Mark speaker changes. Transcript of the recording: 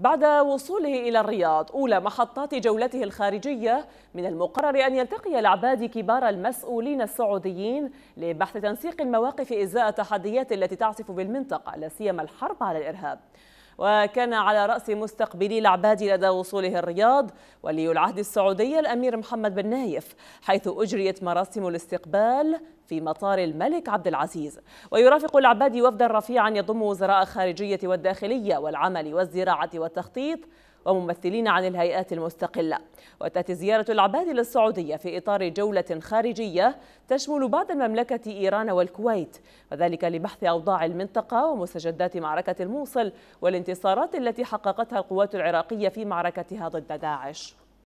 Speaker 1: بعد وصوله إلى الرياض أولى محطات جولته الخارجية من المقرر أن يلتقي العبادي كبار المسؤولين السعوديين لبحث تنسيق المواقف إزاء التحديات التي تعصف بالمنطقة لا سيما الحرب على الإرهاب وكان على رأس مستقبلي العبادي لدى وصوله الرياض ولي العهد السعودي الأمير محمد بن نايف حيث أجريت مراسم الاستقبال في مطار الملك عبد العزيز ويرافق العبادي وفدا رفيعا يضم وزراء الخارجية والداخلية والعمل والزراعة والتخطيط وممثلين عن الهيئات المستقلة وتأتي زيارة العباد للسعودية في إطار جولة خارجية تشمل بعض المملكة إيران والكويت وذلك لبحث أوضاع المنطقة ومستجدات معركة الموصل والانتصارات التي حققتها القوات العراقية في معركتها ضد داعش